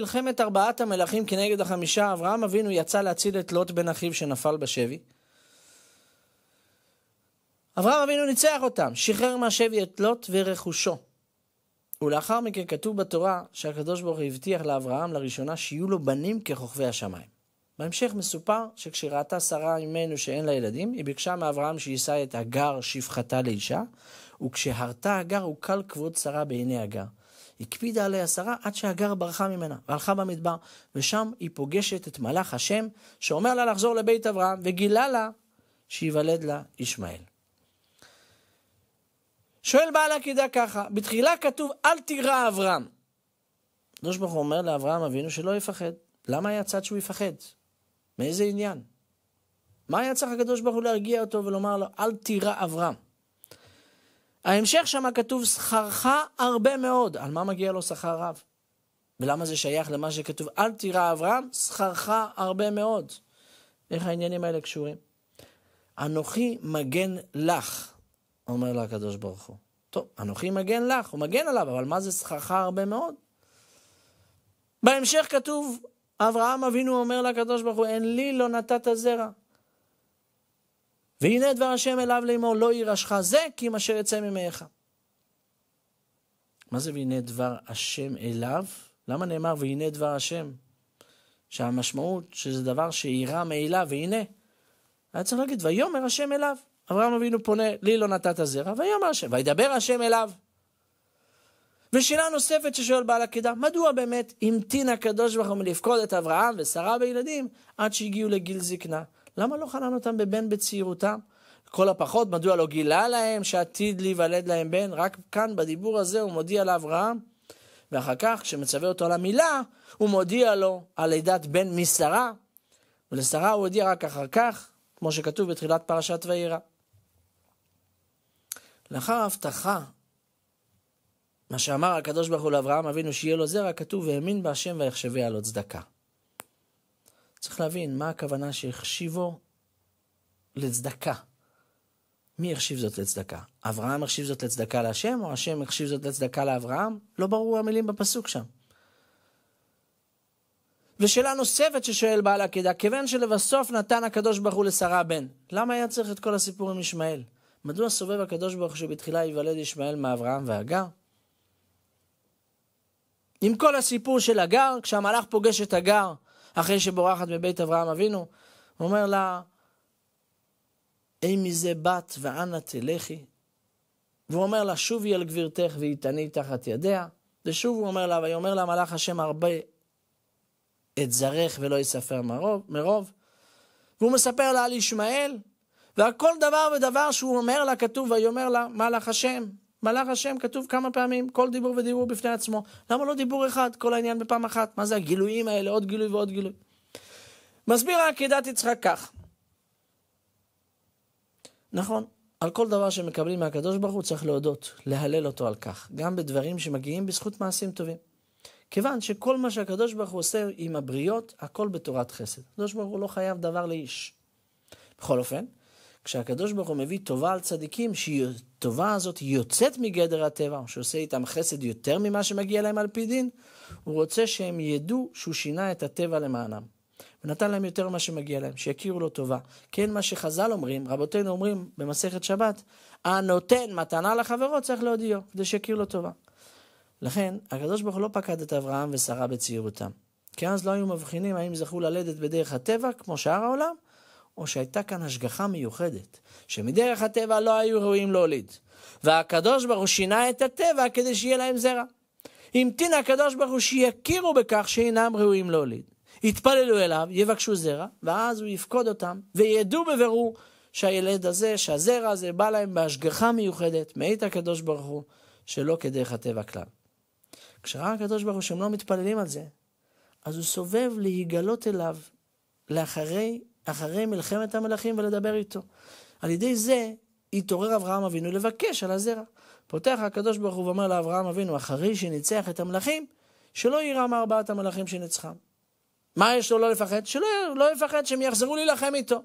מלחמת ארבעת המלכים כנגד החמישה, אברהם אבינו יצא להציל את לוט בן אחיו שנפל בשבי. אברהם אבינו ניצח אותם, שחרר מהשבי את לוט ורכושו. ולאחר מכן כתוב בתורה שהקדוש ברוך הוא הבטיח לאברהם לראשונה שיהיו לו בנים ככוכבי השמיים. בהמשך מסופר שכשראתה שרה אימנו שאין לה ילדים, היא ביקשה מאברהם שיישא את הגר שפחתה לאישה, וכשהרתה הגר הוקל כבוד שרה בעיני הגר. הקפידה עליה שרה עד שהגר ברחה ממנה, והלכה במדבר, ושם היא פוגשת את מלאך השם, שאומר לה לחזור לבית אברהם, וגילה לה שייוולד לה ישמעאל. שואל בעל עקידה ככה, בתחילה כתוב אל תירא אברהם. הקדוש ברוך הוא אומר לאברהם אבינו שלא יפחד. למה היה צד שהוא יפחד? מאיזה עניין? מה היה צריך הקדוש ברוך הוא להרגיע אותו ולומר לו אל תירא אברהם? ההמשך שם כתוב שכרך הרבה מאוד. על מה מגיע לו שכר רב? ולמה זה שייך למה שכתוב אל תירא אברהם? שכרך הרבה מאוד. איך העניינים האלה קשורים? אנוכי מגן לך, אומר לה הקדוש ברוך הוא. טוב, אנוכי מגן לך, הוא מגן עליו, אבל מה זה שכרך הרבה מאוד? בהמשך כתוב, אברהם אבינו אומר לקדוש ברוך הוא, אין לי לא נתת זרע. והנה דבר השם אליו לאמור, לא יירשך זה, כי אם אשר יצא ממאיך. מה זה והנה דבר השם אליו? למה נאמר והנה דבר השם? שהמשמעות שזה דבר שאירע מאליו, והנה. היה צריך להגיד, ויאמר השם אליו. אברהם אבינו פונה, לי לא נתת זרע, ויאמר השם, וידבר השם אליו. ושאלה נוספת ששואל בעל עקידה, מדוע באמת המתין הקדוש ברוך הוא מלפקוד את אברהם ושרה וילדים עד שהגיעו לגיל זקנה? למה לא חנן אותם בבן בצעירותם? כל הפחות, מדוע לא גילה להם שעתיד להיוולד להם בן? רק כאן, בדיבור הזה, הוא מודיע לאברהם, ואחר כך, כשמצווה אותו על המילה, הוא מודיע לו על לידת בן משרה, ולשרה הוא הודיע רק אחר כך, כמו שכתוב בתחילת פרשת וירא. לאחר ההבטחה, מה שאמר הקדוש ברוך הוא לאברהם אבינו שיהיה לו זרע, כתוב, והאמין בהשם ויחשביה לו צדקה. צריך להבין מה הכוונה שהחשיבו לצדקה. מי החשיב זאת לצדקה? אברהם החשיב זאת לצדקה להשם, או השם החשיב זאת לצדקה לאברהם? לא ברור המילים בפסוק שם. ושאלה נוספת ששואל בעל העקידה, כיוון שלבסוף נתן הקדוש ברוך הוא לשרה בן, למה היה צריך את כל הסיפור עם ישמעאל? מדוע סובב הקדוש ברוך הוא שבתחילה ייוולד ישמעאל מאברהם והגר? עם כל הסיפור של הגר, כשהמלאך פוגש את הגר, אחרי שבורחת מבית אברהם אבינו, הוא אומר לה, אי מזה בת ואנה תלכי. והוא אומר לה, שובי אל גבירתך ויתני תחת ידיה. ושוב הוא אומר לה, ויאמר לה מלאך השם הרבה את זרך ולא יספר מרוב. מרוב. והוא מספר לה על ישמעאל, ועל כל דבר ודבר שהוא אומר לה, כתוב ויאמר לה מלאך השם. מלאך השם כתוב כמה פעמים, כל דיבור ודיבור בפני עצמו. למה לא דיבור אחד, כל העניין בפעם אחת? מה זה הגילויים האלה, עוד גילוי ועוד גילוי? מסביר העקידת יצחק כך. נכון, על כל דבר שמקבלים מהקדוש ברוך הוא צריך להודות, להלל אותו על כך, גם בדברים שמגיעים בזכות מעשים טובים. כיוון שכל מה שהקדוש ברוך הוא עושה עם הבריות, הכל בתורת חסד. הקדוש ברוך הוא לא חייב דבר לאיש. בכל אופן, כשהקדוש ברוך הוא מביא טובה על צדיקים, שהטובה הזאת יוצאת מגדר הטבע, שעושה איתם חסד יותר ממה שמגיע להם על פי דין, הוא רוצה שהם ידעו שהוא שינה את הטבע למענם. ונתן להם יותר ממה שמגיע להם, שיכירו לו טובה. כן, מה שחז"ל אומרים, רבותינו אומרים במסכת שבת, הנותן מתנה לחברו צריך להודיעו, כדי שיכיר לו טובה. לכן, הקדוש ברוך הוא לא פקד את אברהם ושרה בצעירותם. כי אז לא היו מבחינים האם זכו ללדת בדרך הטבע, כמו שאר העולם, או שהייתה כאן השגחה מיוחדת, שמדרך הטבע לא היו ראויים להוליד. והקדוש ברוך הוא שינה את הטבע כדי שיהיה להם זרע. המתין הקדוש ברוך הוא שיכירו בכך שאינם ראויים להוליד. יתפללו אליו, יבקשו זרע, ואז הוא יפקוד אותם, וידעו בבירור שהילד הזה, שהזרע הזה בא להם בהשגחה מיוחדת, מאת הקדוש ברוך הוא, שלא כדרך הטבע כלל. כשראה הקדוש ברוך הוא שהם לא מתפללים על זה, אז הוא סובב להיגלות אליו לאחרי אחרי מלחמת המלכים ולדבר איתו. על ידי זה התעורר אברהם אבינו לבקש על הזרע. פותח הקדוש ברוך הוא ואומר לאברהם אבינו, אחרי שניצח את המלכים, שלא יירא מארבעת המלכים שניצחם. מה יש לו לא לפחד? שלא לא יפחד שהם יחזרו להילחם איתו.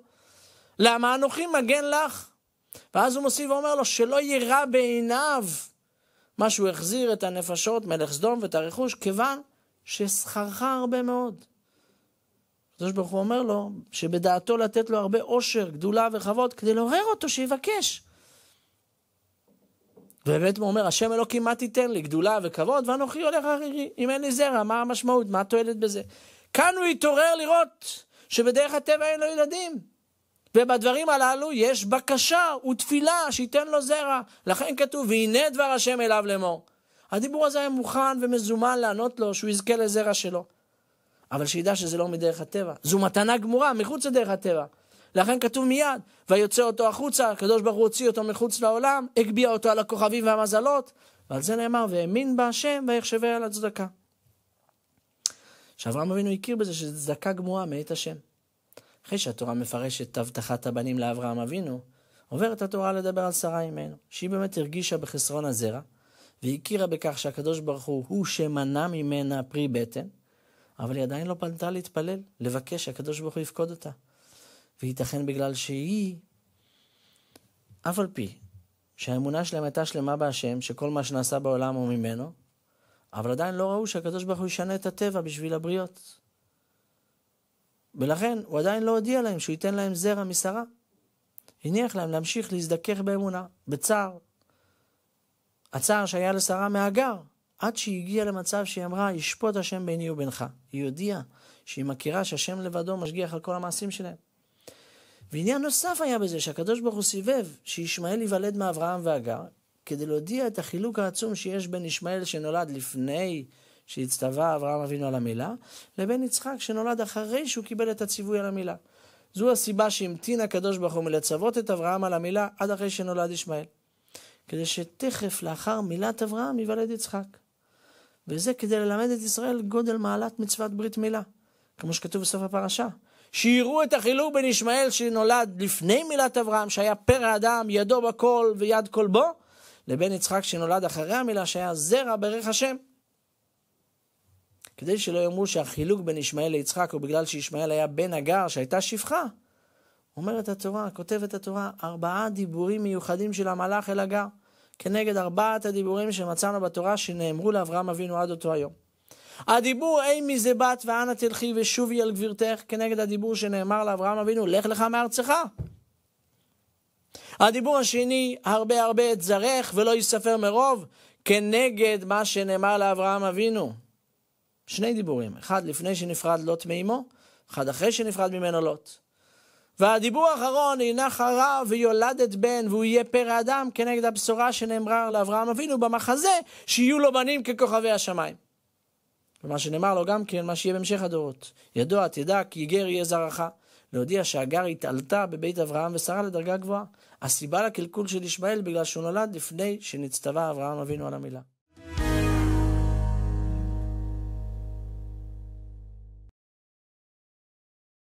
למה אנוכי מגן לך? ואז הוא מוסיף ואומר לו, שלא יירא בעיניו מה שהוא החזיר את הנפשות, מלך סדום ואת הרכוש, כיוון ששכרך הרבה מאוד. הקדוש ברוך הוא אומר לו, שבדעתו לתת לו הרבה עושר, גדולה וכבוד, כדי לעורר אותו, שיבקש. ובאמת הוא אומר, השם אלוקים, מה תיתן לי? גדולה וכבוד, ואנוכי הולך הרירי. אם אין לי זרע, מה המשמעות? מה התועלת בזה? כאן הוא התעורר לראות שבדרך הטבע אין לו ילדים. ובדברים הללו יש בקשה ותפילה שייתן לו זרע. לכן כתוב, והנה דבר השם אליו לאמור. הדיבור הזה היה מוכן ומזומן לענות לו שהוא יזכה לזרע שלו. אבל שידע שזה לא מדרך הטבע. זו מתנה גמורה, מחוץ לדרך הטבע. לכן כתוב מיד, ויוצא אותו החוצה, הקדוש ברוך הוא הוציא אותו מחוץ לעולם, הגביה אותו על הכוכבים והמזלות, ועל זה נאמר, והאמין בהשם ויחשבה על הצדקה. שאברהם אבינו הכיר בזה שזו צדקה גמורה מאת השם. אחרי שהתורה מפרשת את הבטחת הבנים לאברהם אבינו, עוברת התורה לדבר על שרה אימנו, שהיא באמת הרגישה בחסרון הזרע, והכירה בכך שהקדוש ברוך הוא הוא שמנע ממנה פרי בטן, אבל היא עדיין לא פנתה להתפלל, לבקש שהקדוש ברוך הוא יפקוד אותה. וייתכן בגלל שהיא, אף על פי שהאמונה שלהם הייתה שלמה בהשם, שכל מה שנעשה בעולם הוא ממנו, אבל עדיין לא ראו שהקדוש ברוך הוא ישנה את הטבע בשביל הבריות. ולכן הוא עדיין לא הודיע להם שהוא ייתן להם זרע משרה. הניח להם להמשיך להזדכך באמונה, בצער. הצער שהיה לשרה מהגר, עד שהיא הגיעה למצב שהיא אמרה, ישפוט השם ביני ובינך. היא הודיעה שהיא מכירה שהשם לבדו משגיח על כל המעשים שלהם. ועניין נוסף היה בזה שהקדוש ברוך הוא סיבב שישמעאל ייוולד מאברהם והגר, כדי להודיע את החילוק העצום שיש בין ישמעאל שנולד לפני שהצטווה אברהם אבינו על המילה, לבין יצחק שנולד אחרי שהוא קיבל את הציווי על המילה. זו הסיבה שהמתין הקדוש ברוך הוא מלצוות את אברהם על המילה עד אחרי שנולד ישמעאל. כדי שתכף לאחר מילת אברהם ייוולד יצחק. וזה כדי ללמד את ישראל גודל מעלת מצוות ברית מילה, כמו שכתוב בסוף הפרשה. שיראו את החילוק בין ישמעאל שנולד לפני מילת אברהם, שהיה פרא אדם, ידו בכל ויד כל בו, לבין יצחק שנולד אחרי המילה, שהיה זרע ברך השם. כדי שלא יאמרו שהחילוק בין ישמעאל ליצחק הוא בגלל שישמעאל היה בן הגר שהייתה שפחה, אומרת התורה, כותבת התורה, ארבעה דיבורים מיוחדים של המלאך אל הגר. כנגד ארבעת הדיבורים שמצאנו בתורה שנאמרו לאברהם אבינו עד אותו היום. הדיבור אי מזה בת ואנה תלכי ושובי אל גבירתך כנגד הדיבור שנאמר לאברהם אבינו לך לך מארצך. הדיבור השני הרבה הרבה את זרך ולא ייספר מרוב כנגד מה שנאמר לאברהם אבינו. שני דיבורים, אחד לפני שנפרד לוט מאמו, אחד אחרי שנפרד ממנו לוט. והדיבור האחרון, הנה חרה ויולדת בן, והוא יהיה פרא אדם, כנגד הבשורה שנאמרה לאברהם אבינו במחזה, שיהיו לו בנים ככוכבי השמיים. ומה שנאמר לו גם כן, מה שיהיה בהמשך הדורות. ידוע, תדע, כי גר יהיה זרעך. להודיע שהגר התעלתה בבית אברהם ושרה לדרגה גבוהה. הסיבה לקלקול של ישמעאל, בגלל שהוא נולד לפני שנצטווה אברהם אבינו על המילה.